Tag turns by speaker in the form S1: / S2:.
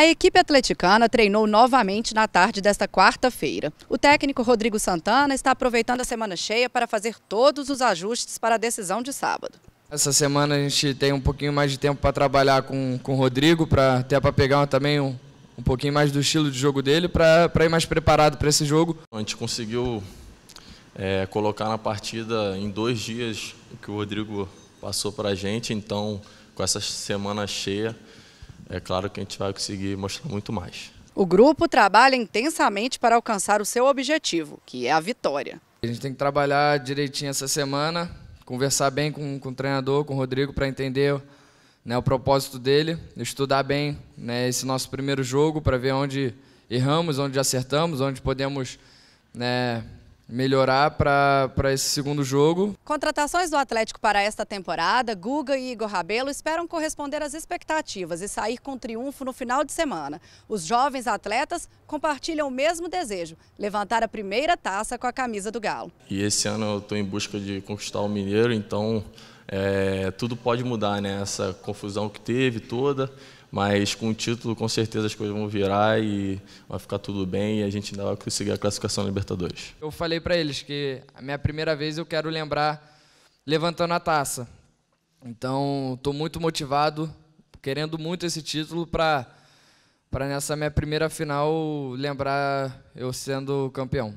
S1: A equipe atleticana treinou novamente na tarde desta quarta-feira. O técnico Rodrigo Santana está aproveitando a semana cheia para fazer todos os ajustes para a decisão de sábado.
S2: Essa semana a gente tem um pouquinho mais de tempo para trabalhar com, com o Rodrigo, para até para pegar também um, um pouquinho mais do estilo de jogo dele, para, para ir mais preparado para esse jogo.
S3: A gente conseguiu é, colocar na partida em dois dias o que o Rodrigo passou para a gente, então com essa semana cheia é claro que a gente vai conseguir mostrar muito mais.
S1: O grupo trabalha intensamente para alcançar o seu objetivo, que é a vitória.
S2: A gente tem que trabalhar direitinho essa semana, conversar bem com, com o treinador, com o Rodrigo, para entender né, o propósito dele, estudar bem né, esse nosso primeiro jogo para ver onde erramos, onde acertamos, onde podemos né, melhorar para esse segundo jogo.
S1: Contratações do Atlético para esta temporada, Guga e Igor Rabelo esperam corresponder às expectativas e sair com triunfo no final de semana. Os jovens atletas compartilham o mesmo desejo, levantar a primeira taça com a camisa do Galo.
S3: E esse ano eu estou em busca de conquistar o Mineiro, então é, tudo pode mudar, né? confusão que teve toda, mas com o título, com certeza as coisas vão virar e vai ficar tudo bem e a gente ainda vai conseguir a classificação da Libertadores.
S2: Eu falei para eles que a minha primeira vez eu quero lembrar levantando a taça. Então, estou muito motivado, querendo muito esse título para para nessa minha primeira final lembrar eu sendo campeão.